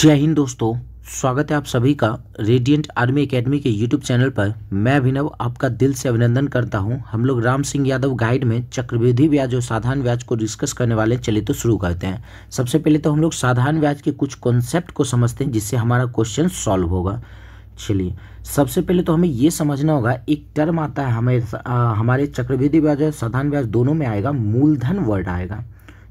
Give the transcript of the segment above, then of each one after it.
जय हिंद दोस्तों स्वागत है आप सभी का रेडियंट आर्मी एकेडमी के यूट्यूब चैनल पर मैं अभिनव आपका दिल से अभिनंदन करता हूं हम लोग राम सिंह यादव गाइड में चक्रवृद्धि ब्याज और साधारण ब्याज को डिस्कस करने वाले चलिए तो शुरू करते हैं सबसे पहले तो हम लोग साधारण ब्याज के कुछ कॉन्सेप्ट को समझते हैं जिससे हमारा क्वेश्चन सॉल्व होगा चलिए सबसे पहले तो हमें ये समझना होगा एक टर्म आता है हमें आ, हमारे चक्रवृद्धि ब्याज और साधारण ब्याज दोनों में आएगा मूलधन वर्ड आएगा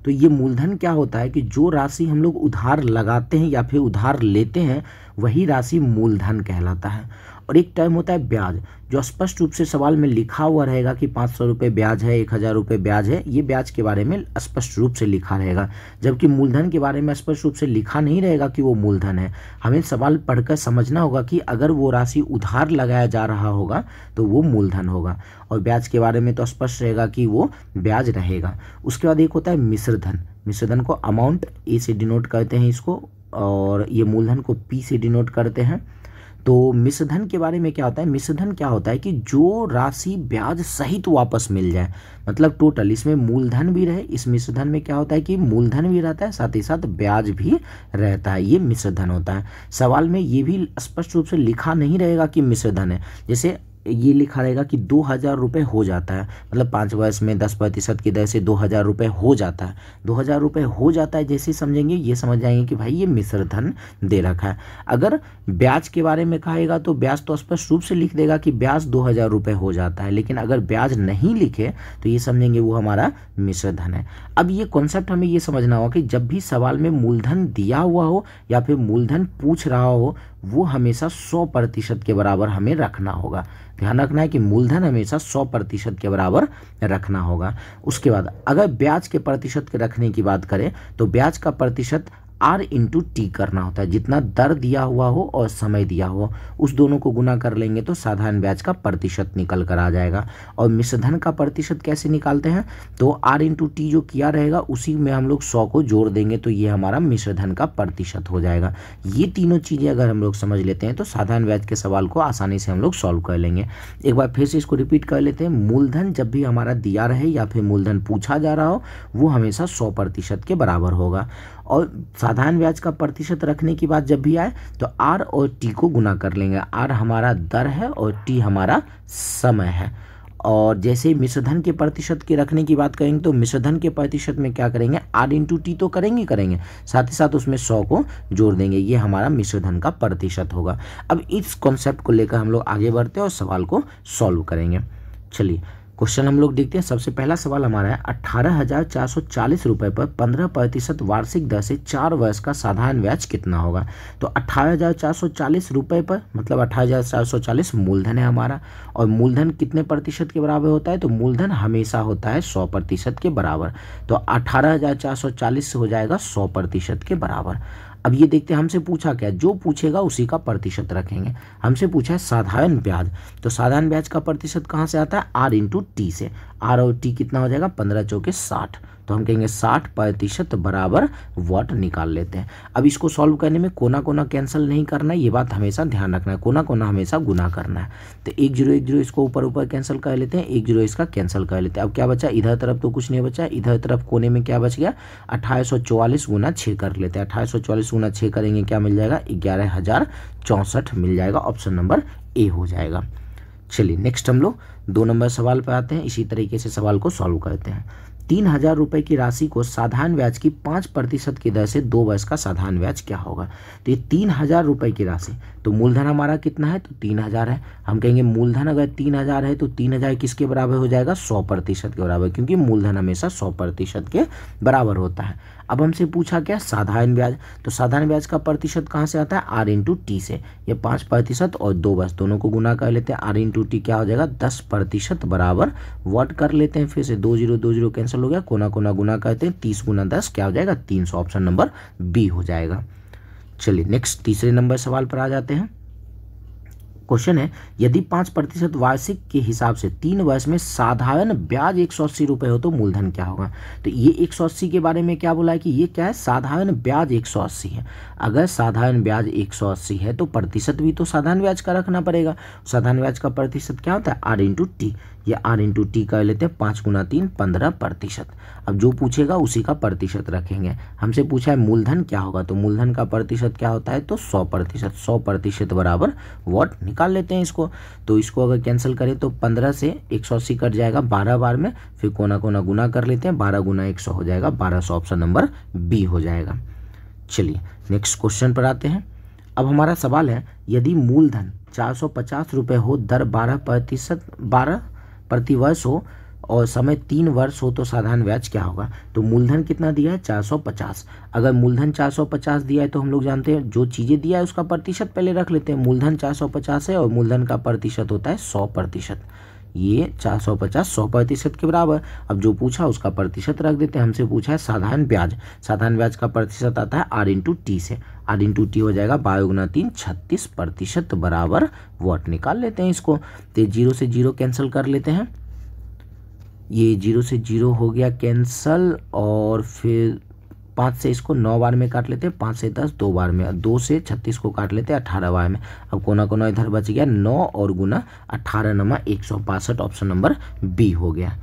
तो ये मूलधन क्या होता है कि जो राशि हम लोग उधार लगाते हैं या फिर उधार लेते हैं वही राशि मूलधन कहलाता है और एक टर्म होता है ब्याज जो स्पष्ट रूप से सवाल में लिखा हुआ रहेगा कि पाँच सौ रुपये ब्याज है एक हज़ार रुपये ब्याज है ये ब्याज के बारे में स्पष्ट रूप से लिखा रहेगा जबकि मूलधन के बारे में स्पष्ट रूप से लिखा नहीं रहेगा कि वो मूलधन है हमें सवाल पढ़कर समझना होगा कि अगर वो राशि उधार लगाया जा रहा होगा तो वो मूलधन होगा और ब्याज के बारे में तो स्पष्ट रहेगा कि वो ब्याज रहेगा उसके बाद एक होता है मिश्रधन मिश्रधन को अमाउंट ए से डिनोट करते हैं इसको और ये मूलधन को पी से डिनोट करते हैं तो मिसधन के बारे में क्या होता है मिसधन क्या होता है कि जो राशि ब्याज सहित वापस मिल जाए मतलब टोटल इसमें मूलधन भी रहे इस मिसधन में क्या होता है कि मूलधन भी रहता है साथ ही साथ ब्याज भी रहता है ये मिश्रधन होता है सवाल में ये भी स्पष्ट रूप से लिखा नहीं रहेगा कि मिश्रधन है जैसे ये लिखा रहेगा कि दो हज़ार रुपये हो जाता है मतलब पाँच वर्ष में दस प्रतिशत की दर से दो हज़ार रुपये हो जाता है दो हज़ार रुपये हो जाता है जैसे समझेंगे ये समझ जाएंगे कि भाई ये मिश्र धन दे रखा है अगर ब्याज के बारे में कहेगा तो ब्याज तो स्पष्ट रूप से लिख देगा कि ब्याज दो हज़ार रुपये हो जाता है लेकिन अगर ब्याज नहीं लिखे तो ये समझेंगे वो हमारा मिश्र धन है अब ये कॉन्सेप्ट हमें ये समझना होगा कि जब भी सवाल में मूलधन दिया हुआ हो या फिर मूलधन पूछ रहा हो वो हमेशा 100 प्रतिशत के बराबर हमें रखना होगा ध्यान रखना है कि मूलधन हमेशा 100 प्रतिशत के बराबर रखना होगा उसके बाद अगर ब्याज के प्रतिशत के रखने की बात करें तो ब्याज का प्रतिशत आर इंटू टी करना होता है जितना दर दिया हुआ हो और समय दिया हो उस दोनों को गुना कर लेंगे तो साधारण ब्याज का प्रतिशत निकल कर आ जाएगा और मिश्रधन का प्रतिशत कैसे निकालते हैं तो आर इंटू टी जो किया रहेगा उसी में हम लोग सौ को जोड़ देंगे तो ये हमारा मिश्रधन का प्रतिशत हो जाएगा ये तीनों चीज़ें अगर हम लोग समझ लेते हैं तो साधारण ब्याज के सवाल को आसानी से हम लोग सॉल्व कर लेंगे एक बार फिर से इसको रिपीट कर लेते हैं मूलधन जब भी हमारा दिया रहे या फिर मूलधन पूछा जा रहा हो वो हमेशा सौ प्रतिशत के बराबर होगा और साधारण ब्याज का प्रतिशत रखने की बात जब भी आए तो आर और टी को गुना कर लेंगे आर हमारा दर है और टी हमारा समय है और जैसे ही मिश्रधन के प्रतिशत के रखने की बात करेंगे तो मिश्रधन के प्रतिशत में क्या करेंगे आर इंटू टी तो करेंगे करेंगे साथ ही साथ उसमें सौ को जोड़ देंगे ये हमारा मिश्रधन का प्रतिशत होगा अब इस कॉन्सेप्ट को लेकर हम लोग आगे बढ़ते हैं और सवाल को सॉल्व करेंगे चलिए क्वेश्चन हम लोग देखते हैं सबसे पहला सवाल हमारा है अठारह हजार चार सौ चालीस रुपए पर पंद्रह प्रतिशत वार्षिक दर से चार वर्ष का साधारण ब्याज कितना होगा तो अठारह हजार चार सौ चालीस रुपए पर मतलब अठारह हजार चार सौ चालीस मूलधन है हमारा और मूलधन कितने प्रतिशत के बराबर होता है तो मूलधन हमेशा होता है सौ प्रतिशत के बराबर तो अठारह हजार चार सौ चालीस हो जाएगा सौ प्रतिशत के बराबर अब ये देखते हैं हमसे पूछा क्या जो पूछेगा उसी का प्रतिशत रखेंगे हमसे पूछा है साधारण ब्याज तो साधारण ब्याज का प्रतिशत कहाँ से आता है आर इंटू टी से आर और टी कितना हो जाएगा पंद्रह चौके साठ तो हम कहेंगे साठ प्रतिशत बराबर वाट निकाल लेते हैं अब इसको सॉल्व करने में कोना कोना कैंसिल नहीं करना है ये बात हमेशा ध्यान रखना है कोना कोना हमेशा गुना करना है तो एक जीरो एक जीरो इसको ऊपर ऊपर कैंसिल कर लेते हैं एक जीरो इसका कैंसिल कर लेते हैं अब क्या बचा इधर तरफ तो कुछ नहीं बचा इधर तरफ कोने में क्या बच गया अट्ठाईस सौ चौवालीस गुना कर लेते हैं अट्ठाईस सौ गुना छः करेंगे क्या मिल जाएगा ग्यारह हज़ार चौंसठ मिल जाएगा ऑप्शन नंबर ए हो जाएगा चलिए नेक्स्ट हम लोग दो नंबर सवाल पर आते हैं इसी तरीके से सवाल को सॉल्व करते हैं तीन हजार रुपए की राशि को साधारण ब्याज की पांच प्रतिशत की दर से दो वर्ष का साधारण ब्याज क्या होगा तो ये तीन हजार रुपए की राशि तो मूलधन हमारा कितना है तो तीन हज़ार है हम कहेंगे मूलधन अगर तीन हज़ार है तो तीन हज़ार किसके बराबर हो जाएगा सौ प्रतिशत के बराबर क्योंकि मूलधन हमेशा सौ प्रतिशत के बराबर होता है अब हमसे पूछा क्या साधारण ब्याज तो साधारण ब्याज का प्रतिशत कहाँ से आता है आर इंटू टी से ये पाँच प्रतिशत और दो बस दोनों को गुना कर लेते हैं आर इंटू टी क्या हो जाएगा दस प्रतिशत बराबर वट कर लेते हैं फिर से दो जीरो दो जीरो कैंसिल हो गया कोना कोना गुना करते हैं तीस गुना दस क्या हो जाएगा तीन सौ ऑप्शन नंबर बी हो जाएगा चलिए नेक्स्ट तीसरे नंबर सवाल पर आ जाते हैं क्वेश्चन है यदि पांच प्रतिशत वार्षिक के हिसाब से तीन वर्ष में साधारण ब्याज एक सौ अस्सी रुपए हो तो मूलधन क्या होगा तो ये एक सौ अस्सी के बारे में क्या बोला है कि ये क्या है साधारण ब्याज एक सौ अस्सी है अगर साधारण ब्याज एक सौ अस्सी है तो प्रतिशत भी तो साधारण ब्याज का रखना पड़ेगा साधारण ब्याज का प्रतिशत क्या होता है आर इंटू टी या आर इंटू टी कर लेते हैं पाँच गुना तीन पंद्रह प्रतिशत अब जो पूछेगा उसी का प्रतिशत रखेंगे हमसे पूछा है मूलधन क्या होगा तो मूलधन का प्रतिशत क्या होता है तो सौ प्रतिशत सौ प्रतिशत बराबर वॉट निकाल लेते हैं इसको तो इसको अगर कैंसिल करें तो पंद्रह से एक सौ अस्सी कट जाएगा बारह बार में फिर कोना कोना गुना कर लेते हैं बारह गुना एक सौ हो जाएगा बारह सौ ऑप्शन नंबर बी हो जाएगा चलिए नेक्स्ट क्वेश्चन पर आते हैं अब हमारा सवाल है यदि मूलधन चार सौ पचास रुपये हो दर बारह प्रतिशत बारह प्रतिवर्ष हो और समय तीन वर्ष हो तो साधारण ब्याज क्या होगा तो मूलधन कितना दिया है 450 अगर मूलधन 450 दिया है तो हम लोग जानते हैं जो चीज़ें दिया है उसका प्रतिशत पहले रख लेते हैं मूलधन 450 है और मूलधन का प्रतिशत होता है 100 प्रतिशत ये चार सौ पचास सौ प्रतिशत के बराबर अब जो पूछा उसका प्रतिशत रख देते हैं हमसे पूछा है साधारण ब्याज साधारण ब्याज का प्रतिशत आता है आर इंटू टी से आर इंटू टी हो जाएगा बायोगुना तीन छत्तीस प्रतिशत बराबर वॉट निकाल लेते हैं इसको तो जीरो से जीरो कैंसिल कर लेते हैं ये जीरो से जीरो हो गया कैंसल और फिर पाँच से इसको नौ बार में काट लेते हैं पाँच से दस दो बार में दो से छत्तीस को काट लेते हैं अठारह बार में अब कोना कोना इधर बच गया नौ और गुना अठारह नमा एक ऑप्शन नंबर बी हो गया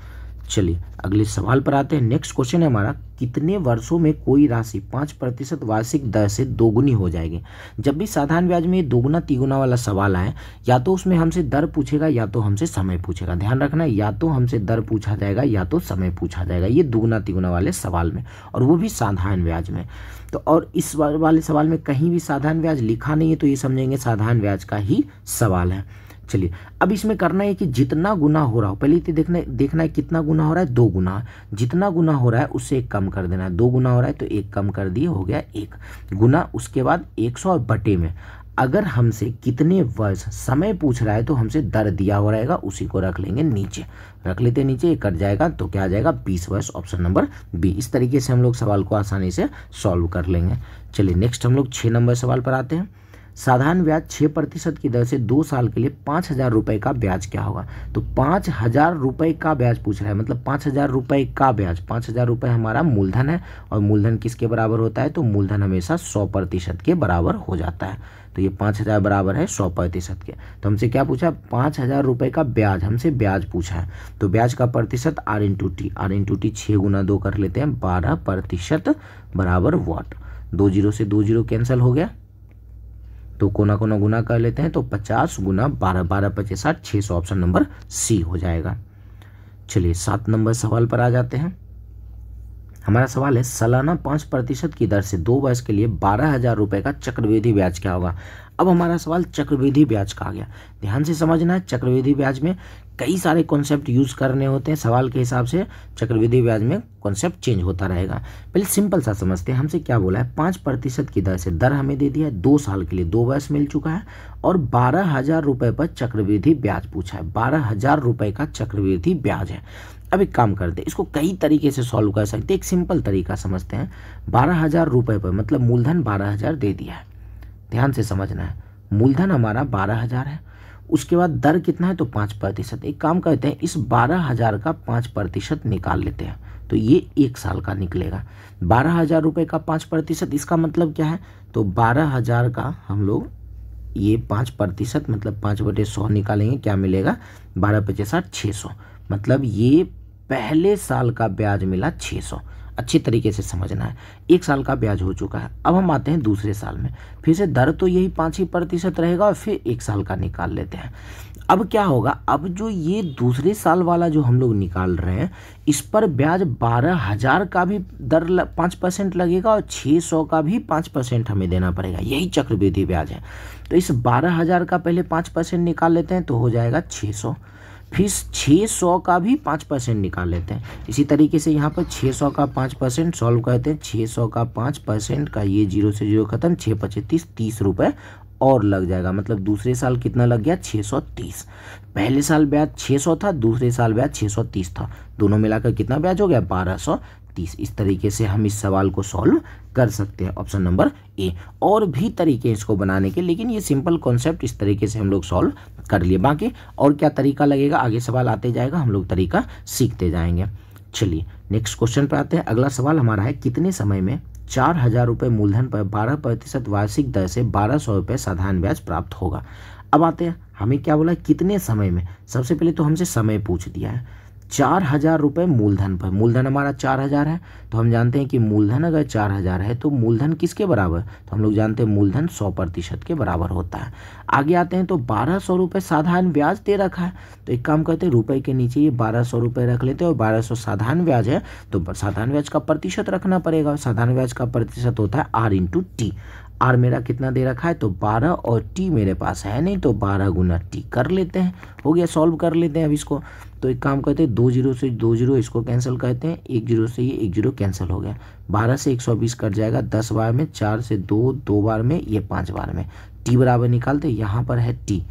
चलिए अगले सवाल पर आते हैं नेक्स्ट क्वेश्चन है हमारा कितने वर्षों में कोई राशि पाँच प्रतिशत वार्षिक दर से दोगुनी हो जाएगी जब भी साधारण ब्याज में दोगुना तिगुना वाला सवाल आए या तो उसमें हमसे दर पूछेगा या तो हमसे समय पूछेगा ध्यान रखना या तो हमसे दर पूछा जाएगा या तो समय पूछा जाएगा ये दोगुना तिगुना वाले सवाल में और वो भी साधारण ब्याज में तो और इस वाले सवाल में कहीं भी साधारण ब्याज लिखा नहीं है तो ये समझेंगे साधारण ब्याज का ही सवाल है चलिए अब इसमें करना है कि जितना गुना हो रहा हो पहले तो देखना देखना है कितना गुना हो रहा है दो गुना जितना गुना हो रहा है उससे एक कम कर देना है दो गुना हो रहा है तो एक कम कर दिए हो गया एक गुना उसके बाद एक सौ और बटे में अगर हमसे कितने वर्ष समय पूछ रहा है तो हमसे दर दिया हुआ रहेगा उसी को रख लेंगे नीचे रख लेते नीचे ये कट जाएगा तो क्या आ जाएगा बीस वर्ष ऑप्शन नंबर बी इस तरीके से हम लोग सवाल को आसानी से सॉल्व कर लेंगे चलिए नेक्स्ट हम लोग छः नंबर सवाल पर आते हैं साधारण ब्याज छः प्रतिशत की दर से दो साल के लिए पाँच हज़ार रुपये का ब्याज क्या होगा तो पाँच हज़ार रुपये का ब्याज पूछ रहा है मतलब पाँच हज़ार रुपये का ब्याज पाँच हज़ार रुपये हमारा मूलधन है और मूलधन किसके बराबर होता है तो मूलधन हमेशा सौ प्रतिशत के बराबर हो जाता है तो ये पाँच हज़ार बराबर है सौ प्रतिशत के तो हमसे क्या पूछा पाँच हज़ार रुपये का ब्याज हमसे ब्याज पूछा है तो ब्याज का प्रतिशत R to T R to T छः गुना दो कर लेते हैं बारह प्रतिशत बराबर वाट दो जीरो से दो जीरो कैंसिल हो गया तो कोना कोना गुना कर लेते हैं तो पचास गुना बारह बारह पच्चीस साठ छः सौ ऑप्शन नंबर सी हो जाएगा चलिए सात नंबर सवाल पर आ जाते हैं हमारा सवाल है सालाना पाँच प्रतिशत की दर से दो वर्ष के लिए बारह हज़ार रुपये का चक्रवृद्धि ब्याज क्या होगा अब हमारा सवाल चक्रवृद्धि ब्याज का आ गया ध्यान से समझना है चक्रवृद्धि ब्याज में कई सारे कॉन्सेप्ट यूज़ करने होते हैं सवाल के हिसाब से चक्रवृद्धि ब्याज में कॉन्सेप्ट चेंज होता रहेगा पहले सिंपल सा समझते हैं हमसे क्या बोला है पाँच प्रतिशत की दर से दर हमें दे दिया है दो साल के लिए दो वर्ष मिल चुका है और बारह हज़ार रुपये पर चक्रवृद्धि ब्याज पूछा है बारह हज़ार रुपये का चक्रवृद्धि ब्याज है अब एक काम करते हैं इसको कई तरीके से सॉल्व कर सकते एक सिंपल तरीका समझते हैं बारह हज़ार रुपये पर मतलब मूलधन बारह हज़ार दे दिया है ध्यान से समझना है मूलधन हमारा बारह हज़ार है उसके बाद दर कितना है तो पाँच प्रतिशत एक काम करते हैं इस बारह हज़ार का पाँच प्रतिशत निकाल लेते हैं तो ये एक साल का निकलेगा बारह हज़ार रुपये का पाँच प्रतिशत इसका मतलब क्या है तो बारह हज़ार का हम लोग ये पाँच प्रतिशत मतलब पाँच बटे सौ निकालेंगे क्या मिलेगा बारह पचे साठ छः सौ मतलब ये पहले साल का ब्याज मिला छः सौ अच्छी तरीके से समझना है एक साल का ब्याज हो चुका है अब हम आते हैं दूसरे साल में फिर से दर तो यही पाँच ही प्रतिशत रहेगा और फिर एक साल का निकाल लेते हैं अब क्या होगा अब जो ये दूसरे साल वाला जो हम लोग निकाल रहे हैं इस पर ब्याज बारह हज़ार का भी दर पाँच परसेंट लगेगा और छः सौ का भी पाँच परसेंट हमें देना पड़ेगा यही चक्रवृद्धि ब्याज है तो इस बारह हज़ार का पहले पाँच परसेंट निकाल लेते हैं तो हो जाएगा छः सौ फिर छः सौ का भी पाँच परसेंट निकाल लेते हैं इसी तरीके से यहाँ पर छः सौ का पाँच परसेंट सॉल्व करते हैं छः सौ का पाँच परसेंट का ये जीरो से जीरो खत्म छः पचहत्तीस तीस रुपये और लग जाएगा मतलब दूसरे साल कितना लग गया 630 पहले साल ब्याज 600 था दूसरे साल ब्याज 630 था दोनों मिलाकर कितना ब्याज हो गया सौ तीस इस तरीके से हम इस सवाल को सॉल्व कर सकते हैं ऑप्शन नंबर ए और भी तरीके इसको बनाने के लेकिन ये सिंपल कॉन्सेप्ट इस तरीके से हम लोग सॉल्व कर लिए बाकी और क्या तरीका लगेगा आगे सवाल आते जाएगा हम लोग तरीका सीखते जाएंगे चलिए नेक्स्ट क्वेश्चन पर आते हैं अगला सवाल हमारा है कितने समय में चार हज़ार रुपये मूलधन पर बारह प्रतिशत वार्षिक दर से बारह सौ रुपये साधारण ब्याज प्राप्त होगा अब आते हैं हमें क्या बोला कितने समय में सबसे पहले तो हमसे समय पूछ दिया है चार हज़ार रुपये मूलधन पर मूलधन हमारा चार हज़ार है तो हम जानते हैं कि मूलधन अगर चार हज़ार है तो मूलधन किसके बराबर तो हम लोग जानते हैं मूलधन सौ प्रतिशत के बराबर होता है आगे आते हैं तो बारह सौ रुपये साधारण ब्याज दे रखा है तो एक काम करते हैं रुपये के नीचे ये बारह सौ रुपये रख लेते हैं और बारह सौ साधारण ब्याज है तो साधारण ब्याज का प्रतिशत रखना पड़ेगा साधारण ब्याज का प्रतिशत होता है आर इंटू टी आर मेरा कितना दे रखा है तो 12 और टी मेरे पास है नहीं तो 12 गुना टी कर लेते हैं हो गया सॉल्व कर लेते हैं अब इसको तो एक काम करते हैं दो जीरो से दो जीरो इसको कैंसिल करते हैं एक जीरो से ये एक जीरो कैंसिल हो गया बारह से एक सौ बीस कट जाएगा दस बार में चार से दो दो बार में ये पाँच बार में टी बराबर निकालते यहाँ पर है टी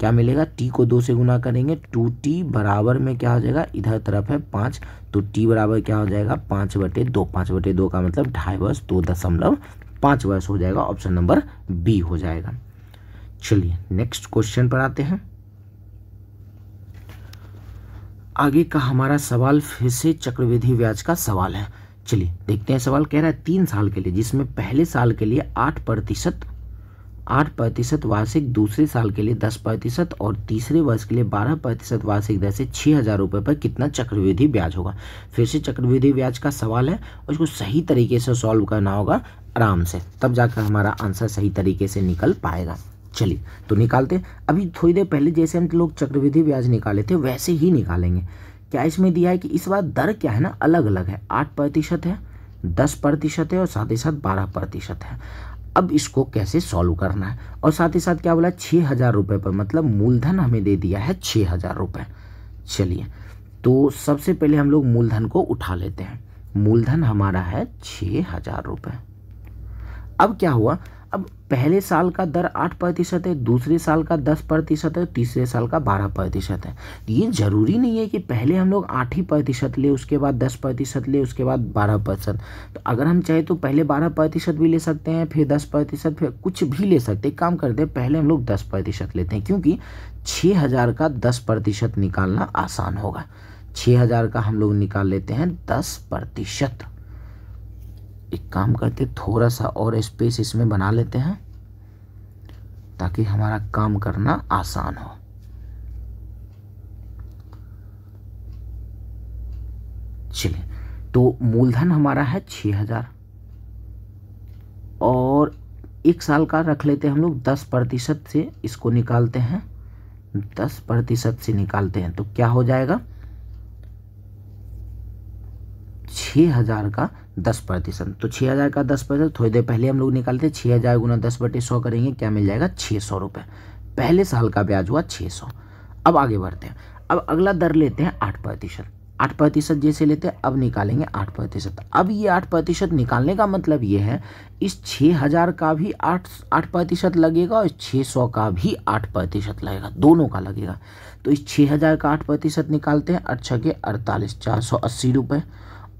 क्या मिलेगा टी को दो से गुना करेंगे टू टी बराबर में क्या हो जाएगा इधर तरफ है पाँच तो टी बराबर क्या हो जाएगा पाँच बटे दो पाँच बटे दो का मतलब ढाई बस दो दशमलव पांच वर्ष हो जाएगा ऑप्शन नंबर बी हो जाएगा चलिए नेक्स्ट क्वेश्चन पर आते हैं आगे का हमारा सवाल फिर से चक्रविधि ब्याज का सवाल है चलिए देखते हैं सवाल कह रहा है तीन साल के लिए जिसमें पहले साल के लिए आठ प्रतिशत आठ प्रतिशत वार्षिक दूसरे साल के लिए दस प्रतिशत और तीसरे वर्ष के लिए बारह प्रतिशत वार्षिक दर से छः हज़ार रुपये पर कितना चक्रवृद्धि ब्याज होगा फिर से चक्रवृद्धि ब्याज का सवाल है और इसको सही तरीके से सॉल्व करना होगा आराम से तब जाकर हमारा आंसर सही तरीके से निकल पाएगा चलिए तो निकालते अभी थोड़ी देर पहले जैसे हम लोग चक्रविधि ब्याज निकाले थे वैसे ही निकालेंगे क्या इसमें दिया है कि इस बार दर क्या है ना अलग अलग है आठ प्रतिशत है दस प्रतिशत है और साथ ही साथ बारह प्रतिशत है अब इसको कैसे सॉल्व करना है और साथ ही साथ क्या बोला छः हज़ार रुपये पर मतलब मूलधन हमें दे दिया है छः हज़ार रुपये चलिए तो सबसे पहले हम लोग मूलधन को उठा लेते हैं मूलधन हमारा है छः हज़ार रुपये अब क्या हुआ अब पहले साल का दर आठ प्रतिशत है दूसरे साल का दस प्रतिशत है तीसरे साल का बारह प्रतिशत है ये ज़रूरी नहीं है कि पहले हम लोग आठ ही प्रतिशत ले उसके बाद दस प्रतिशत ले उसके बाद बारह प्रतिशत तो अगर हम चाहे तो पहले बारह प्रतिशत भी ले सकते हैं फिर दस प्रतिशत फिर कुछ भी ले सकते काम करते हैं पहले हम लोग दस प्रतिशत लेते हैं क्योंकि छः हज़ार का दस प्रतिशत निकालना आसान होगा छः हज़ार का हम लोग निकाल लेते हैं दस प्रतिशत एक काम करते थोड़ा सा और स्पेस इसमें बना लेते हैं ताकि हमारा काम करना आसान हो चलिए तो मूलधन हमारा है छः हज़ार और एक साल का रख लेते हैं हम लोग दस प्रतिशत से इसको निकालते हैं दस प्रतिशत से निकालते हैं तो क्या हो जाएगा छः हज़ार का दस प्रतिशत तो छः हज़ार का दस प्रतिशत थोड़ी देर पहले हम लोग निकालते छः हज़ार गुना दस बटे सौ करेंगे क्या मिल जाएगा छः सौ रुपये पहले साल का ब्याज हुआ छः सौ अब आगे बढ़ते हैं अब अगला दर लेते हैं आठ प्रतिशत आठ प्रतिशत जैसे लेते हैं अब निकालेंगे आठ प्रतिशत अब ये आठ प्रतिशत निकालने का मतलब ये है इस छः हज़ार का भी आठ आठ प्रतिशत लगेगा और छः सौ का भी आठ प्रतिशत लगेगा दोनों का लगेगा तो इस छः हज़ार का आठ प्रतिशत निकालते हैं अच्छा के अड़तालीस चार सौ अस्सी रुपये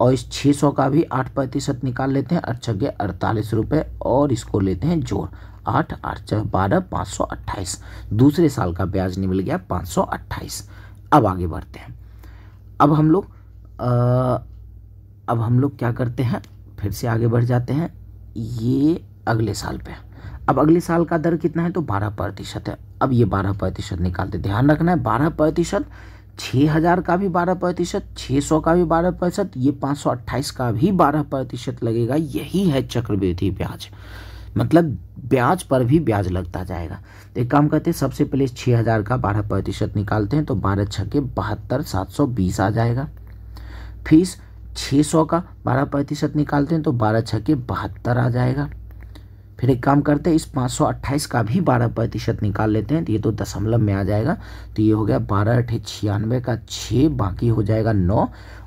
और इस 600 का भी आठ प्रतिशत निकाल लेते हैं आठ छः अड़तालीस रुपये और इसको लेते हैं जोड़ आठ आठ छः बारह पाँच सौ अट्ठाईस दूसरे साल का ब्याज निकल गया पाँच सौ अट्ठाईस अब आगे बढ़ते हैं अब हम लोग अब हम लोग क्या करते हैं फिर से आगे बढ़ जाते हैं ये अगले साल पे अब अगले साल का दर कितना है तो बारह प्रतिशत है अब ये बारह प्रतिशत निकालते ध्यान रखना है बारह प्रतिशत छः हज़ार का भी बारह प्रतिशत छः सौ का भी बारह प्रतिशत ये पाँच सौ अट्ठाईस का भी बारह प्रतिशत लगेगा यही है चक्रवृद्धि ब्याज मतलब ब्याज पर भी ब्याज लगता जाएगा तो एक काम करते हैं सबसे पहले छः हज़ार का बारह प्रतिशत निकालते हैं तो बारह के बहत्तर सात सौ बीस आ जाएगा फीस छः सौ का बारह प्रतिशत निकालते हैं तो बारह के बहत्तर आ जाएगा फिर एक काम करते हैं इस 528 का भी 12 प्रतिशत निकाल लेते हैं तो ये तो दशमलव में आ जाएगा तो ये हो गया बारह अठे छियानवे का छः बाकी हो जाएगा नौ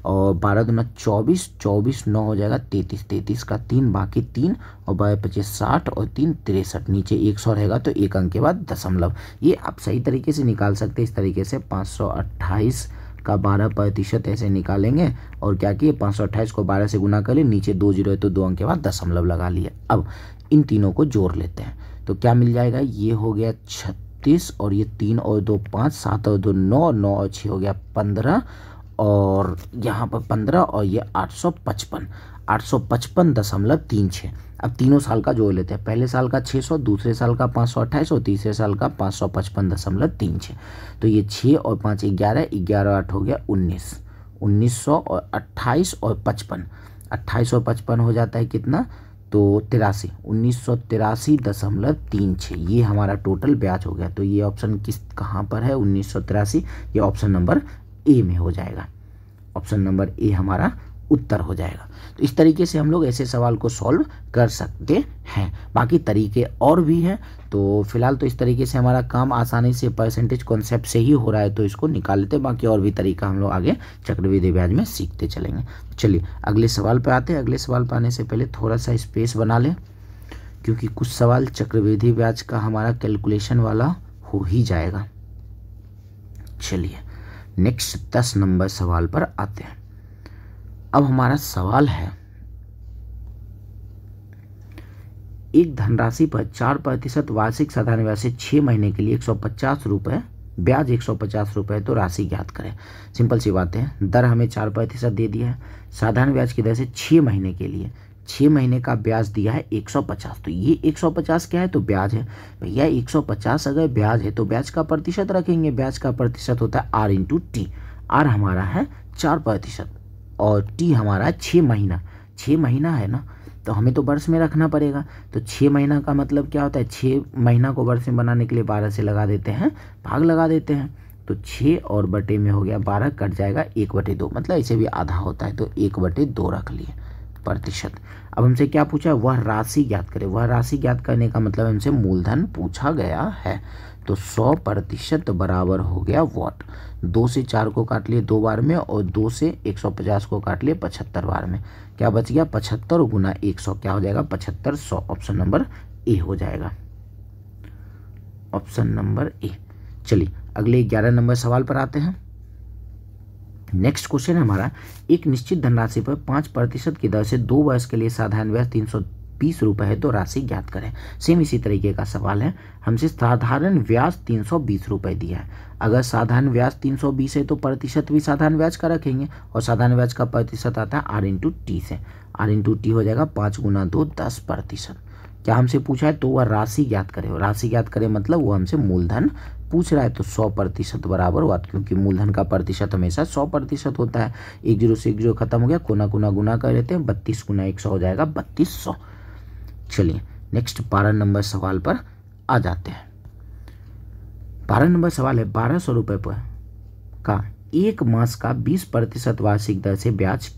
और बारह दुना चौबीस चौबीस नौ हो जाएगा 33 33 का तीन बाकी तीन और बारह पच्चीस साठ और तीन तिरसठ नीचे एक सौ रहेगा तो एक अंक के बाद दशमलव ये आप सही तरीके से निकाल सकते हैं इस तरीके से पाँच सौ अट्ठाईस का बारह प्रतिशत ऐसे निकालेंगे और क्या किए पाँच सौ अट्ठाईस को बारह से गुना कर लिए नीचे दो जीरो है तो दो अंक के बाद दशमलव लगा लिए अब इन तीनों को जोड़ लेते हैं तो क्या मिल जाएगा ये हो गया छत्तीस और ये तीन और दो पाँच सात और दो नौ नौ और छः हो गया पंद्रह और यहाँ पर पंद्रह और ये आठ सौ पचपन आठ अब तीनों साल का जोड़ लेते हैं पहले साल का 600 दूसरे साल का अट्ठाईस और तीसरे साल का छः तो ये 6 और पाँच ग्यारह ग्यारह आठ हो गया 19 1900 और 28 और 55 28 और 55 हो जाता है कितना तो तिरासी उन्नीस सौ तिरासी दशमलव तीन छः ये हमारा टोटल ब्याज हो गया तो ये ऑप्शन किस कहाँ पर है उन्नीस सौ तिरासी ये ऑप्शन नंबर ए में हो जाएगा ऑप्शन नंबर ए हमारा उत्तर हो जाएगा तो इस तरीके से हम लोग ऐसे सवाल को सॉल्व कर सकते हैं बाकी तरीके और भी हैं तो फिलहाल तो इस तरीके से हमारा काम आसानी से परसेंटेज कॉन्सेप्ट से ही हो रहा है तो इसको निकाल लेते हैं बाकी और भी तरीका हम लोग आगे चक्रविधि ब्याज में सीखते चलेंगे चलिए अगले सवाल पर आते हैं अगले सवाल पर आने से पहले थोड़ा सा स्पेस बना लें क्योंकि कुछ सवाल चक्रविधि ब्याज का हमारा कैलकुलेशन वाला हो ही जाएगा चलिए नेक्स्ट दस नंबर सवाल पर आते हैं अब हमारा सवाल है एक धनराशि पर चार प्रतिशत वार्षिक साधारण ब्याज से छः महीने के लिए एक सौ पचास रुपये ब्याज एक सौ पचास रुपये तो राशि ज्ञात करें सिंपल सी बात है दर हमें चार प्रतिशत दे दिया है साधारण ब्याज की दर से छह महीने के लिए छह महीने का ब्याज दिया है एक सौ पचास तो ये एक सौ पचास क्या है तो ब्याज है भैया एक सौ पचास अगर ब्याज है तो ब्याज का प्रतिशत रखेंगे ब्याज का प्रतिशत होता है आर इंटू टी आर हमारा है चार प्रतिशत और टी हमारा छः महीना छः महीना है ना तो हमें तो वर्ष में रखना पड़ेगा तो छः महीना का मतलब क्या होता है छः महीना को वर्ष में बनाने के लिए बारह से लगा देते हैं भाग लगा देते हैं तो छः और बटे में हो गया बारह कट जाएगा एक बटे दो मतलब इसे भी आधा होता है तो एक बटे दो रख लिए प्रतिशत अब हमसे क्या पूछा वह राशि ज्ञात करें वह राशि ज्ञात करने का मतलब हमसे मूलधन पूछा गया है तो 100 प्रतिशत बराबर हो गया वॉट दो से चार को काट लिए दो बार में और दो से 150 को काट लिए पचहत्तर बार में क्या बच गया पचहत्तर गुना एक सौ क्या हो जाएगा पचहत्तर सौ ऑप्शन नंबर ए हो जाएगा ऑप्शन नंबर ए चलिए अगले ग्यारह नंबर सवाल पर आते हैं नेक्स्ट क्वेश्चन हमारा एक निश्चित धनराशि पर पांच प्रतिशत की दर से दो वर्ष के लिए साधारण ब्याज तीन सौ बीस रुपए है तो राशि ज्ञात करें सेम इसी तरीके का सवाल है हमसे साधारण ब्याज तीन सौ बीस रुपए दिया है अगर साधारण ब्याज तीन सौ बीस है तो प्रतिशत भी साधारण ब्याज का रखेंगे और साधारण ब्याज का प्रतिशत आता है आर इंटू टी से आर इंटू टी हो जाएगा पाँच गुना दो दस प्रतिशत क्या हमसे पूछा है तो वह राशि ज्ञात करे राशि ज्ञात करे मतलब वो हमसे मूलधन पूछ रहा है तो सौ प्रतिशत बराबर हुआ क्योंकि मूलधन का प्रतिशत हमेशा सौ प्रतिशत होता है एक जीरो से एक जीरो खत्म हो गया कोना कोना गुना कर लेते हैं बत्तीस गुना एक सौ हो जाएगा बत्तीस सौ चलिए नेक्स्ट बारह नंबर सवाल पर आ जाते हैं बारह नंबर सवाल है बारह सौ रुपये पर का एक मास का बीस प्रतिशत वार्षिक दर से ब्याज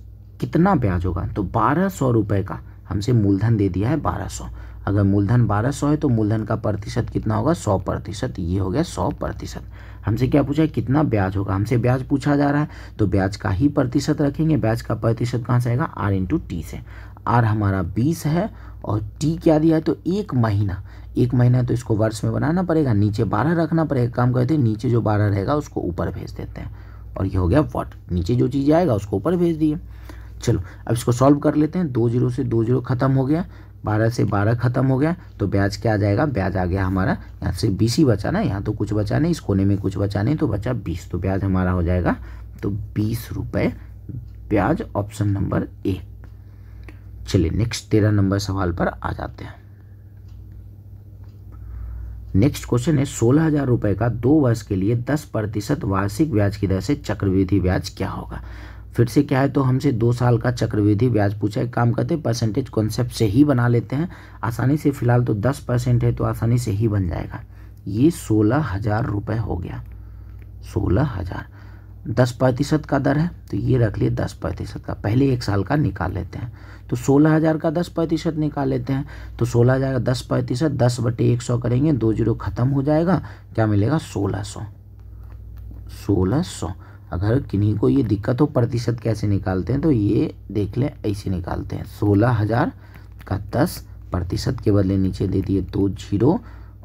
कितना ब्याज होगा तो बारह सौ रुपये का हमसे मूलधन दे दिया है बारह सौ अगर मूलधन बारह सौ है तो मूलधन का प्रतिशत कितना होगा सौ प्रतिशत ये हो गया सौ प्रतिशत हमसे क्या पूछा है कितना ब्याज होगा हमसे ब्याज पूछा जा रहा है तो ब्याज का ही प्रतिशत रखेंगे ब्याज का प्रतिशत कहाँ से आएगा आर इंटू टी से आर हमारा बीस है और टी क्या दिया है तो एक महीना एक महीना तो इसको वर्ष में बनाना पड़ेगा नीचे बारह रखना पड़ेगा काम करते हैं नीचे जो बारह रहेगा उसको ऊपर भेज देते हैं और ये हो गया वॉट नीचे जो चीज़ आएगा उसको ऊपर भेज दिए चलो अब इसको सॉल्व कर लेते हैं दो जीरो से दो जीरो खत्म हो गया बारह से बारह खत्म हो गया तो ब्याज क्या आ जाएगा ब्याज आ गया हमारा यहाँ से बीस ही बचा ना यहाँ तो कुछ बचा नहीं इस कोने में कुछ बचा नहीं तो बचा बीस तो ब्याज हमारा हो जाएगा तो बीस रुपये ब्याज ऑप्शन नंबर ए चलिए नेक्स्ट तेरह नंबर सवाल पर आ जाते हैं नेक्स्ट क्वेश्चन है सोलह हजार रुपए का दो वर्ष के लिए दस प्रतिशत वार्षिक ब्याज की दर से चक्रवृद्धि ब्याज क्या होगा फिर से क्या है तो हमसे दो साल का चक्रवृद्धि ब्याज पूछा है काम करते हैं परसेंटेज कॉन्सेप्ट से ही बना लेते हैं आसानी से फिलहाल तो दस परसेंट है तो आसानी से ही बन जाएगा ये सोलह हजार रुपये हो गया सोलह हजार दस प्रतिशत का दर है तो ये रख लिए दस प्रतिशत का पहले एक साल का निकाल लेते हैं तो सोलह हज़ार का दस प्रतिशत निकाल लेते हैं तो सोलह हज़ार का दस प्रतिशत दस बटे एक सौ करेंगे दो जीरो ख़त्म हो जाएगा क्या मिलेगा सोलह सौ सोलह सौ अगर किन्हीं को ये दिक्कत हो प्रतिशत कैसे निकालते हैं तो ये देख लें ऐसे निकालते हैं सोलह हज़ार का दस प्रतिशत के बदले नीचे दे दिए दो जीरो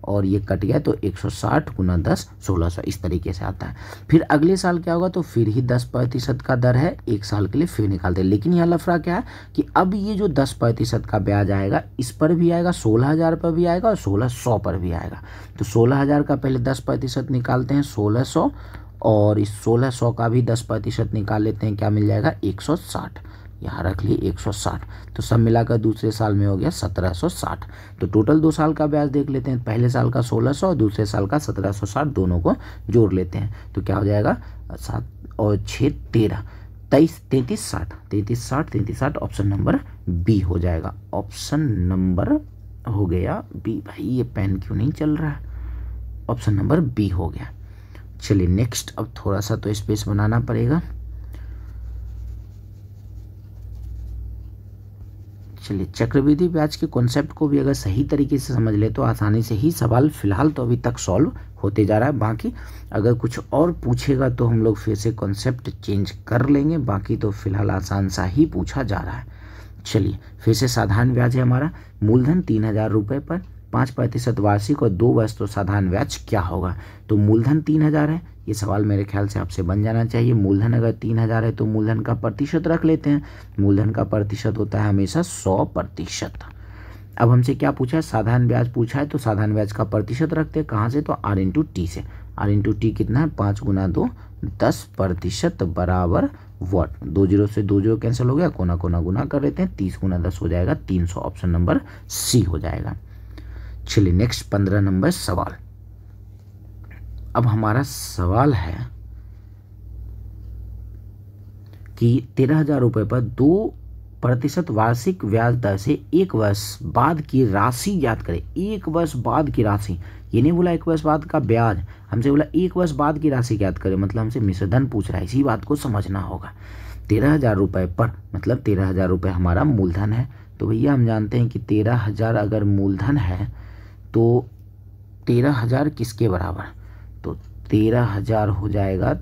और ये कट गया तो 160 गुना दस सोलह सौ इस तरीके से आता है फिर अगले साल क्या होगा तो फिर ही दस प्रतिशत का दर है एक साल के लिए फिर निकालते हैं लेकिन यहाँ लफड़ा क्या है कि अब ये जो दस प्रतिशत का ब्याज आएगा इस पर भी आएगा सोलह हज़ार पर भी आएगा और सोलह सौ पर भी आएगा तो सोलह हज़ार का पहले दस प्रतिशत निकालते हैं सोलह सौ और इस सोलह सौ का भी दस प्रतिशत निकाल लेते हैं क्या मिल जाएगा एक सौ साठ यहाँ रख लिए 160 तो सब मिलाकर दूसरे साल में हो गया 1760 तो टोटल दो साल का ब्याज देख लेते हैं पहले साल का 1600 और दूसरे साल का 1760 दोनों को जोड़ लेते हैं तो क्या हो जाएगा सात और छः तेरह तेईस तैंतीस साठ तैंतीस साठ तैंतीस साठ ऑप्शन नंबर बी हो जाएगा ऑप्शन नंबर हो गया बी भाई ये पेन क्यों नहीं चल रहा ऑप्शन नंबर बी हो गया चलिए नेक्स्ट अब थोड़ा सा तो स्पेस बनाना पड़ेगा चलिए चक्रवृद्धि ब्याज के कॉन्सेप्ट को भी अगर सही तरीके से समझ ले तो आसानी से ही सवाल फिलहाल तो अभी तक सॉल्व होते जा रहा है बाकी अगर कुछ और पूछेगा तो हम लोग फिर से कॉन्सेप्ट चेंज कर लेंगे बाकी तो फिलहाल आसान सा ही पूछा जा रहा है चलिए फिर से साधारण ब्याज है हमारा मूलधन तीन हज़ार रुपये पर पाँच प्रतिशत वार्षिक और दो वर्ष तो साधारण ब्याज क्या होगा तो मूलधन तीन हज़ार है ये सवाल मेरे ख्याल से आपसे बन जाना चाहिए मूलधन अगर तीन हज़ार है तो मूलधन का प्रतिशत रख लेते हैं मूलधन का प्रतिशत होता है हमेशा सौ प्रतिशत अब हमसे क्या पूछा है साधारण ब्याज पूछा है तो साधारण ब्याज का प्रतिशत रखते हैं कहाँ से तो आर इंटू टी से आर इंटू टी कितना है पाँच गुना दो दस प्रतिशत बराबर वॉट दो जीरो से दो जीरो कैंसिल हो गया कोना कोना गुना कर लेते हैं तीस गुना दस हो जाएगा तीन सौ ऑप्शन नंबर सी हो जाएगा चलिए नेक्स्ट पंद्रह नंबर सवाल अब हमारा सवाल है कि तेरह हजार रुपये पर दो प्रतिशत वार्षिक ब्याज दर से एक वर्ष बाद की राशि याद करें एक वर्ष बाद की राशि ये नहीं बोला एक वर्ष बाद का ब्याज हमसे बोला एक वर्ष बाद की राशि याद करें मतलब हमसे मिश्रधन पूछ रहा है इसी बात को समझना होगा तेरह हजार रुपये पर मतलब तेरह हजार रुपये हमारा मूलधन है तो भैया हम जानते हैं कि तेरह हजार अगर मूलधन है तो तेरह हजार किसके बराबर तो तेरह हजार हो जाएगा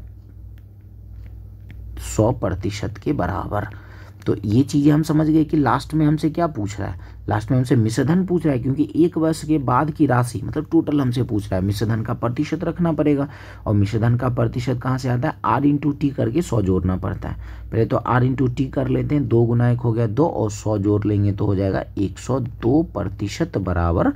सौ प्रतिशत के बराबर तो ये चीज़ें हम समझ गए कि लास्ट में हमसे क्या पूछ रहा है लास्ट में हमसे मिश्रधन पूछ रहा है क्योंकि एक वर्ष के बाद की राशि मतलब टोटल हमसे पूछ रहा है मिश्रधन का प्रतिशत रखना पड़ेगा और मिश्रधन का प्रतिशत कहाँ से आता है आर इंटू टी करके सौ जोड़ना पड़ता है पहले तो आर इंटू टी कर लेते हैं दो गुना एक हो गया दो और सौ जोड़ लेंगे तो हो जाएगा एक सौ दो प्रतिशत बराबर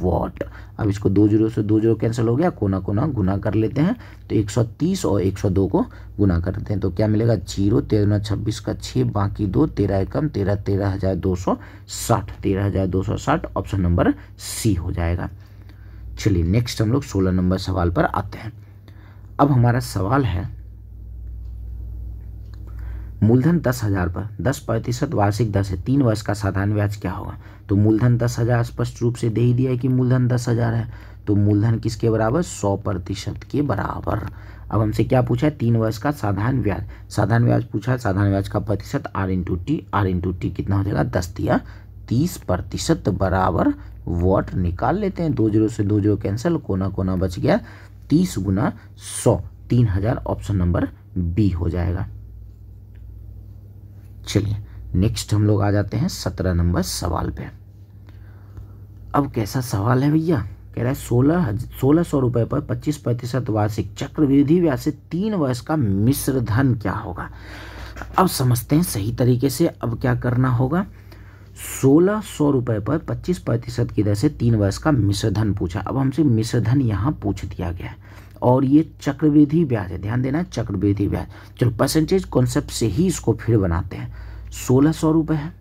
वॉट अब इसको दो जीरो से दो जीरो कैंसिल हो गया कोना कोना गुना कर लेते हैं तो एक सौ तीस और एक सौ दो को गुना करते हैं तो क्या मिलेगा जीरो तेरह छब्बीस का छः बाकी दो तेरह एकम तेरह तेरह हज़ार दो सौ साठ तेरह हजार दो सौ साठ ऑप्शन नंबर सी हो जाएगा चलिए नेक्स्ट हम लोग सोलह नंबर सवाल पर आते हैं अब हमारा सवाल है मूलधन दस हजार पर दस प्रतिशत वार्षिक दस है तीन वर्ष का साधारण ब्याज क्या होगा तो मूलधन दस हजार स्पष्ट रूप से दे ही दिया है कि मूलधन दस हजार है तो मूलधन किसके बराबर सौ प्रतिशत के बराबर अब हमसे क्या पूछा है तीन वर्ष का साधारण ब्याज साधारण ब्याज पूछा है साधारण ब्याज का प्रतिशत R into T R into T कितना हो जाएगा दस दिया तीस प्रतिशत बराबर वॉट निकाल लेते हैं दो जीरो से दो जीरो कैंसिल कोना कोना बच गया तीस गुना सौ तीन हजार ऑप्शन नंबर बी हो जाएगा चलिए नेक्स्ट हम लोग आ जाते हैं सत्रह नंबर सवाल पे अब कैसा सवाल है भैया कह रहा है सोलह सोलह सौ रुपए पर पच्चीस प्रतिशत वार्षिक चक्रवृद्धि व्याज से तीन वर्ष का मिश्र धन क्या होगा अब समझते हैं सही तरीके से अब क्या करना होगा सोलह सौ रुपये पर पच्चीस प्रतिशत की दर से तीन वर्ष का मिश्रधन पूछा अब हमसे मिश्रधन यहाँ पूछ दिया गया है और ये चक्रवृद्धि ब्याज है ध्यान देना चक्रवृद्धि ब्याज चलो परसेंटेज कॉन्सेप्ट से ही इसको फिर बनाते हैं सोलह सौ रुपये है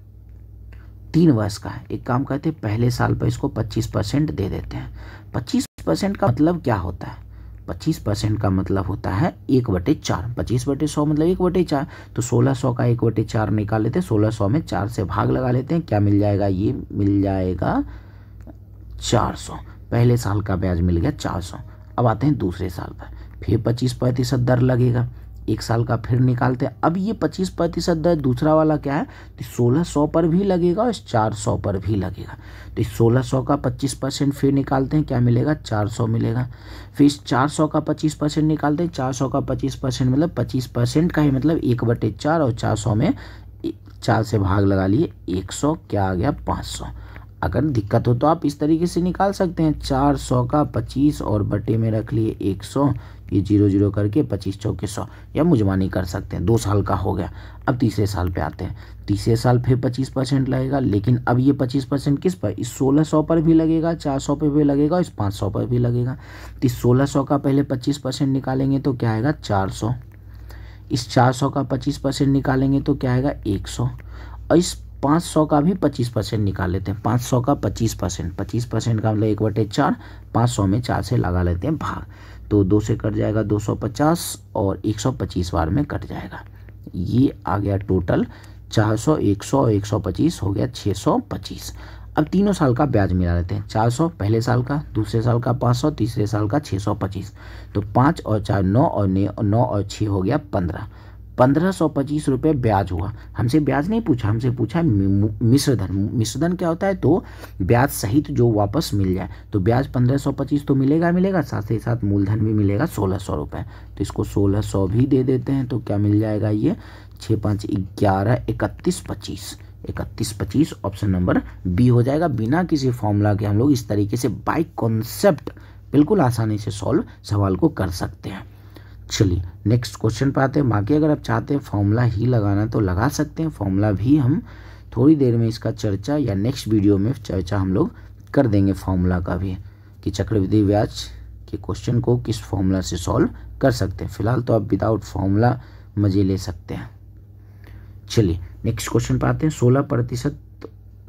तीन वर्ष का है एक काम करते हैं पहले साल पर इसको पच्चीस परसेंट दे देते हैं पच्चीस परसेंट का मतलब क्या होता है पच्चीस परसेंट का मतलब होता है एक बटे चार पच्चीस बटे सौ मतलब एक बटे चार तो सोलह सौ का एक बटे चार निकाल लेते हैं सोलह सौ में चार से भाग लगा लेते हैं क्या मिल जाएगा ये मिल जाएगा चार सौ पहले साल का ब्याज मिल गया चार सौ अब आते हैं दूसरे साल पर फिर पच्चीस प्रतिशत दर लगेगा एक साल का फिर निकालते हैं अब ये पच्चीस प्रतिशत दर दूसरा वाला क्या है तो सोलह सौ पर भी लगेगा और चार सौ पर भी लगेगा तो इस सोलह सौ का पच्चीस परसेंट फिर निकालते हैं क्या मिलेगा चार सौ मिलेगा फिर इस चार सौ का पच्चीस परसेंट निकालते हैं चार सौ का पच्चीस परसेंट मतलब पच्चीस परसेंट का ही मतलब एक बटे चार और चार सौ में चार से भाग लगा लिए एक सौ क्या आ गया पाँच सौ अगर दिक्कत हो तो आप इस तरीके से निकाल सकते हैं चार सौ का पच्चीस और बटे में रख लिए एक सौ ये जीरो जीरो करके पच्चीस चौके सौ या मुजमानी कर सकते हैं दो साल का हो गया अब तीसरे साल पे आते हैं तीसरे साल फिर पच्चीस परसेंट लगेगा लेकिन अब ये पच्चीस परसेंट किस पर इस सोलह सौ पर भी लगेगा चार सौ पर भी लगेगा इस पाँच सौ पर भी लगेगा तो इस सोलह सौ का पहले पच्चीस परसेंट निकालेंगे तो क्या आएगा चार सौ इस चार सौ का पच्चीस परसेंट निकालेंगे तो क्या आएगा एक सौ और इस पाँच सौ का भी पच्चीस परसेंट निकाल लेते हैं पाँच सौ का पच्चीस परसेंट पच्चीस परसेंट का मतलब एक बटे चार पाँच सौ में चार से लगा लेते हैं भाग तो दो से कट जाएगा दो सौ पचास और एक सौ पच्चीस बार में कट जाएगा ये आ गया टोटल चार सौ एक सौ एक सौ पच्चीस हो गया छः सौ पच्चीस अब तीनों साल का ब्याज मिला लेते हैं चार सौ पहले साल का दूसरे साल का पाँच सौ तीसरे साल का छः सौ पच्चीस तो पाँच और चार नौ और नौ और छः हो गया पंद्रह पंद्रह सौ पच्चीस रुपये ब्याज हुआ हमसे ब्याज नहीं पूछा हमसे पूछा मिश्रधन मिश्रधन क्या होता है तो ब्याज सहित जो वापस मिल जाए तो ब्याज पंद्रह सौ पच्चीस तो मिलेगा मिलेगा साथ ही साथ मूलधन भी मिलेगा सोलह सौ रुपये तो इसको सोलह सौ भी दे देते हैं तो क्या मिल जाएगा ये छः पाँच ग्यारह इकतीस पच्चीस इकतीस पच्चीस ऑप्शन नंबर बी हो जाएगा बिना किसी फॉर्मूला के हम लोग इस तरीके से बाई कॉन्सेप्ट बिल्कुल आसानी से सॉल्व सवाल को कर सकते हैं चलिए नेक्स्ट क्वेश्चन पर आते हैं बाकी अगर आप चाहते हैं फॉर्मूला ही लगाना तो लगा सकते हैं फॉर्मूला भी हम थोड़ी देर में इसका चर्चा या नेक्स्ट वीडियो में चर्चा हम लोग कर देंगे फॉर्मूला का भी कि चक्रवृद्धि ब्याज के क्वेश्चन को किस फॉर्मूला से सॉल्व कर सकते हैं फिलहाल तो आप विदाउट फॉर्मूला मज़े ले सकते हैं चलिए नेक्स्ट क्वेश्चन पाते हैं सोलह प्रतिशत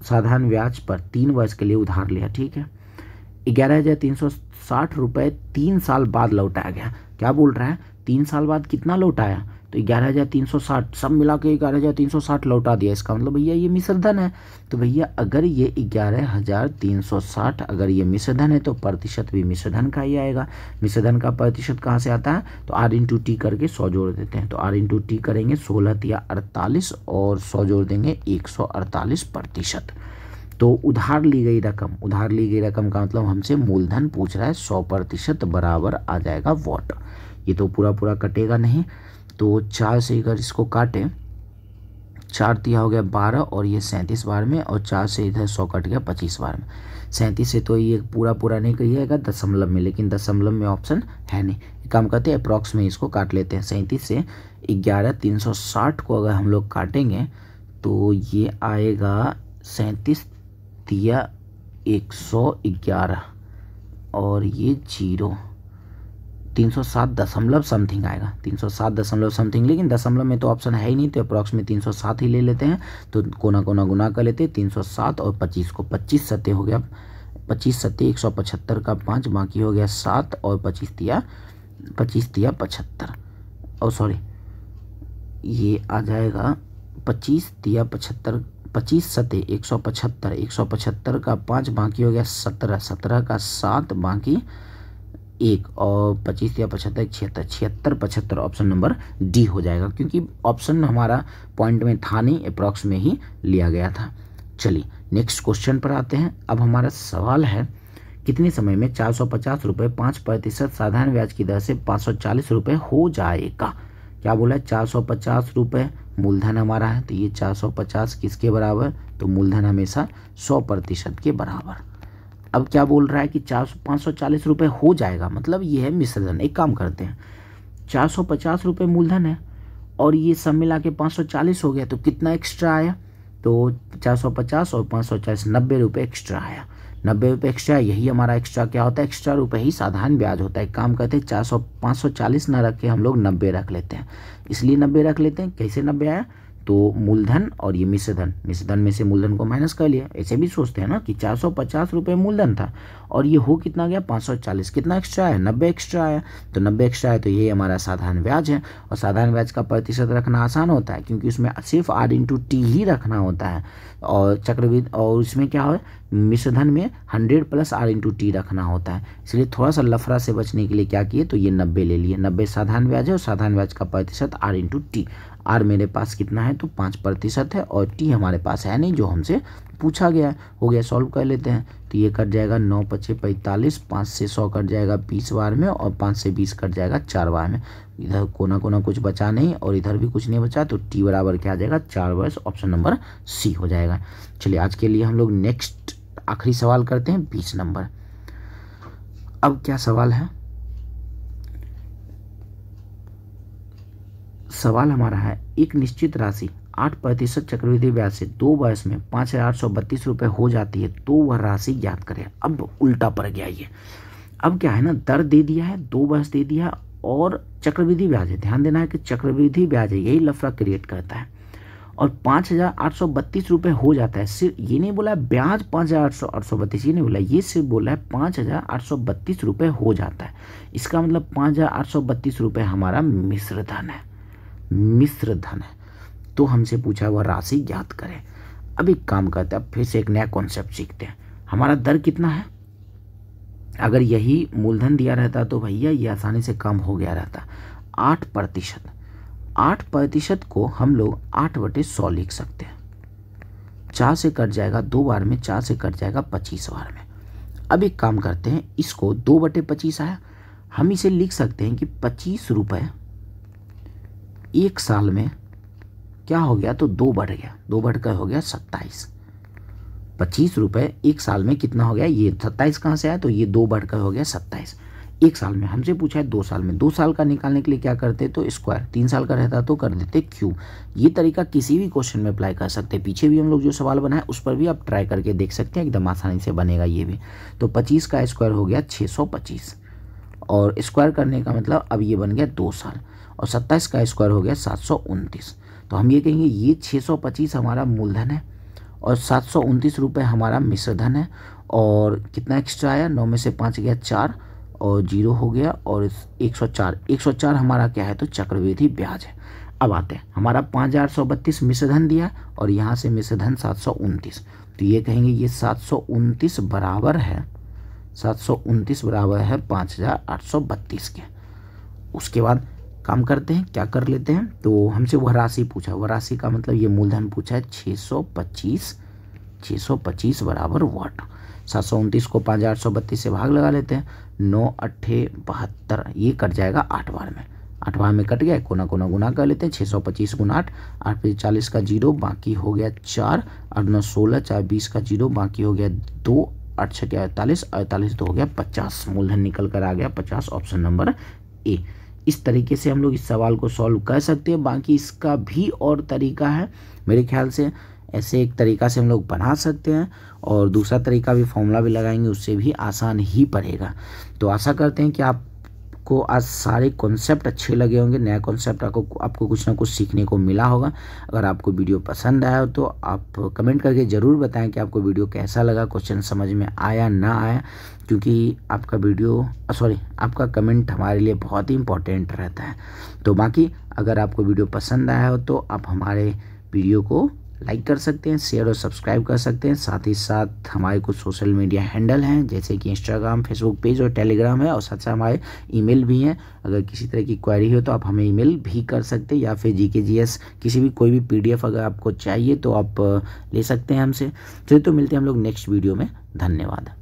साधारण ब्याज पर तीन वर्ष के लिए उधार लिया ठीक है ग्यारह हज़ार तीन सौ साठ रुपये तीन साल बाद लौटाया गया क्या बोल रहा है तीन साल बाद कितना लौटाया तो ग्यारह हज़ार तीन सौ साठ सब मिला के ग्यारह हज़ार तीन सौ साठ लौटा दिया इसका मतलब भैया ये मिश्रधन है तो भैया अगर ये ग्यारह हज़ार तीन सौ साठ अगर ये मिश्रधन है तो प्रतिशत भी मिश्रधन का ही आएगा मिश्रधन का प्रतिशत कहाँ से आता है तो आर इंटू टी करके सौ जोड़ देते हैं तो आर इंटू टी करेंगे सोलह तिया अड़तालीस और सौ जोड़ देंगे एक सौ अड़तालीस प्रतिशत तो उधार ली गई रकम उधार ली गई रकम का मतलब हमसे मूलधन पूछ रहा है सौ प्रतिशत बराबर आ जाएगा वॉट ये तो पूरा पूरा कटेगा नहीं तो चार से अगर इसको काटें चार तिया हो गया बारह और ये सैंतीस बार में और चार से इधर सौ कट गया पच्चीस बार में सैंतीस से तो ये पूरा पूरा नहीं कहिएगा दशमलव में लेकिन दशमलव में ऑप्शन है नहीं काम करते हैं अप्रॉक्स में इसको काट लेते हैं सैंतीस से ग्यारह तीन सौ साठ को अगर हम लोग काटेंगे तो ये आएगा सैंतीस दिया एक सौ ग्यारह और ये जीरो तीन सौ सात दशमलव समथिंग आएगा तीन सौ सात दशमलव समथिंग लेकिन दशमलव में तो ऑप्शन है ही नहीं तो अप्रॉक्स में तीन सौ सात ही ले लेते हैं तो कोना कोना गुना कर लेते हैं तीन सौ सात और पच्चीस को पच्चीस सत्य हो गया पच्चीस सत्य एक सौ पचहत्तर का पाँच बाकी हो गया सात और पच्चीस दिया पच्चीस दिया पचहत्तर और सॉरी ये आ जाएगा पच्चीस दिया पचहत्तर पच्चीस सते एक सौ पचहत्तर एक सौ पचहत्तर का पाँच बाकी हो गया सत्रह सत्रह का सात बाकी एक और पच्चीस या पचहत्तर छिहत्तर छिहत्तर पचहत्तर ऑप्शन नंबर डी हो जाएगा क्योंकि ऑप्शन हमारा पॉइंट में था नहीं अप्रॉक्स में ही लिया गया था चलिए नेक्स्ट क्वेश्चन पर आते हैं अब हमारा सवाल है कितने समय में चार सौ पचास रुपये पाँच प्रतिशत साधारण ब्याज की दर से पाँच सौ चालीस रुपये हो जाएगा क्या बोला है चार सौ पचास रुपये मूलधन हमारा है तो ये चार सौ पचास किसके बराबर तो मूलधन हमेशा सौ प्रतिशत के बराबर अब क्या बोल रहा है कि चार सौ पाँच सौ चालीस रुपये हो जाएगा मतलब ये है मिश्रधन एक काम करते हैं चार सौ पचास रुपये मूलधन है और ये सब मिला के पाँच सौ चालीस हो गया तो कितना एक्स्ट्रा आया तो चार सौ पचास और पाँच सौ चालीस नब्बे रुपये एक्स्ट्रा आया नब्बे रुपये एक्स्ट्रा यही हमारा एक्स्ट्रा क्या होता है एक्स्ट्रा रुपये ही साधारण ब्याज होता है काम करते हैं चार सौ पाँच सौ चालीस ना रख के हम लोग नब्बे रख लेते हैं इसलिए नब्बे रख लेते हैं कैसे नब्बे आया तो मूलधन और ये मिश्रधन मिश्रधन में से मूलधन को माइनस कर लिया ऐसे भी सोचते हैं ना कि चार सौ पचास रुपये मूलधन था और ये हो कितना गया पाँच सौ चालीस कितना एक्स्ट्रा आया नब्बे एक्स्ट्रा आया तो नब्बे एक्स्ट्रा आया तो ये हमारा साधारण ब्याज है और साधारण ब्याज का प्रतिशत रखना आसान होता है क्योंकि उसमें सिर्फ आर इंटू टी ही रखना होता है और चक्रविद और उसमें क्या हो मिश्रधन में hundred plus R into T रखना होता है इसलिए थोड़ा सा लफड़ा से बचने के लिए क्या किए तो ये नब्बे ले लिए नब्बे साधारण ब्याज है और साधारण ब्याज का प्रतिशत आर इंटू टी आर मेरे पास कितना है तो पाँच प्रतिशत है और टी हमारे पास है नहीं जो हमसे पूछा गया हो गया सॉल्व कर लेते हैं तो ये कट जाएगा नौ पच्चे पैंतालीस पाँच से सौ कट जाएगा बीस बार में और पाँच से बीस कट जाएगा चार बार में इधर कोना कोना कुछ बचा नहीं और इधर भी कुछ नहीं बचा तो टी बराबर क्या आ जाएगा चार बार ऑप्शन नंबर सी हो जाएगा चलिए आज के लिए हम लोग नेक्स्ट आखिरी सवाल करते हैं बीस नंबर अब क्या सवाल है सवाल हमारा है एक निश्चित राशि आठ प्रतिशत चक्रवृद्धि ब्याज से दो वर्ष में पाँच हज़ार सौ बत्तीस रुपये हो जाती है तो वह राशि ज्ञात करें अब उल्टा पड़ गया ये अब क्या है ना दर दे दिया है दो वर्ष दे दिया और चक्रवृद्धि ब्याज है ध्यान देना है कि चक्रवृद्धि ब्याज है यही लफड़ा क्रिएट करता है और पाँच हज़ार आठ सौ बत्तीस रुपये हो जाता है सिर्फ ये नहीं बोला ब्याज पाँच हज़ार आठ सौ आठ सौ बत्तीस ये नहीं बोला ये सिर्फ बोला है पाँच हज़ार आठ सौ बत्तीस रुपये हो जाता है इसका मतलब पाँच हज़ार आठ सौ बत्तीस रुपये हमारा मिश्रधन है मिश्र धन है तो हमसे पूछा वह राशि ज्ञात करें अब एक काम करते हैं फिर से एक नया कॉन्सेप्ट सीखते हैं हमारा दर कितना है अगर यही मूलधन दिया रहता तो भैया ये आसानी से कम हो गया रहता आठ प्रतिशत आठ प्रतिशत को हम लोग आठ बटे सौ लिख सकते हैं चार से कट जाएगा दो बार में चार से कट जाएगा पच्चीस बार में अब एक काम करते हैं इसको दो बटे पच्चीस आया हम इसे लिख सकते हैं कि पच्चीस रुपये एक साल में क्या हो गया तो दो बढ़ गया दो बढ़ कर हो गया सत्ताईस पच्चीस रुपये एक साल में कितना हो गया ये सत्ताईस कहाँ से आया तो ये दो बढ़कर हो गया सत्ताईस एक साल में हमसे पूछा है दो साल में दो साल का निकालने के लिए क्या करते तो स्क्वायर तीन साल का रहता तो कर देते क्यू ये तरीका किसी भी क्वेश्चन में अप्लाई कर सकते हैं पीछे भी हम लोग जो सवाल बनाए उस पर भी आप ट्राई करके देख सकते हैं एकदम आसानी से बनेगा ये भी तो पच्चीस का स्क्वायर हो गया छः सौ पच्चीस और स्क्वायर करने का मतलब अब ये बन गया दो साल और सत्ताईस का स्क्वायर हो गया सात सौ उनतीस तो हम ये कहेंगे ये छः सौ पच्चीस हमारा मूलधन है और सात सौ उनतीस रुपये हमारा मिश्रधन है और कितना एक्स्ट्रा आया नौ में से पाँच गया चार और जीरो हो गया और एक सौ चार एक सौ चार हमारा क्या है तो चक्रवृद्धि ब्याज है अब आते हैं हमारा पाँच हज़ार सौ बत्तीस मिश्रधन दिया और यहाँ से मिश्रधन सात सौ उनतीस तो ये कहेंगे ये सात सौ उनतीस बराबर है सात सौ उनतीस बराबर है पाँच हज़ार आठ सौ बत्तीस के उसके बाद काम करते हैं क्या कर लेते हैं तो हमसे वह राशि पूछा वह राशि का मतलब ये मूलधन पूछा है छः सौ पच्चीस छः सौ पच्चीस बराबर वाट सात सौ उनतीस को पाँच आठ सौ बत्तीस से भाग लगा लेते हैं नौ अट्ठे बहत्तर ये कट जाएगा आठ बार में आठ बार में कट गया कोना कोना गुना कर लेते हैं छः सौ पच्चीस गुना आठ आठ पे चालीस का जीरो बाकी हो गया चार और नौ सोलह चार बीस का जीरो बाकी हो गया दो आठ छः अड़तालीस अड़तालीस तो हो गया पचास मूलधन निकल कर आ गया पचास ऑप्शन नंबर ए इस तरीके से हम लोग इस सवाल को सॉल्व कर सकते हैं बाकी इसका भी और तरीका है मेरे ख्याल से ऐसे एक तरीका से हम लोग बना सकते हैं और दूसरा तरीका भी फॉर्मूला भी लगाएंगे उससे भी आसान ही पड़ेगा तो आशा करते हैं कि आप आपको आज सारे कॉन्सेप्ट अच्छे लगे होंगे नया कॉन्सेप्ट आपको आपको कुछ ना कुछ सीखने को मिला होगा अगर आपको वीडियो पसंद आया हो तो आप कमेंट करके ज़रूर बताएं कि आपको वीडियो कैसा लगा क्वेश्चन समझ में आया ना आया क्योंकि आपका वीडियो सॉरी आपका कमेंट हमारे लिए बहुत ही इंपॉर्टेंट रहता है तो बाकी अगर आपको वीडियो पसंद आया हो तो आप हमारे वीडियो को लाइक कर सकते हैं शेयर और सब्सक्राइब कर सकते हैं साथ ही साथ हमारे कुछ सोशल मीडिया हैंडल हैं जैसे कि इंस्टाग्राम फेसबुक पेज और टेलीग्राम है और साथ साथ हमारे ईमेल भी हैं अगर किसी तरह की क्वारी हो तो आप हमें ईमेल भी कर सकते हैं या फिर जी के जी एस किसी भी कोई भी पी अगर आपको चाहिए तो आप ले सकते हैं हमसे चलिए तो, तो मिलते हैं हम लोग नेक्स्ट वीडियो में धन्यवाद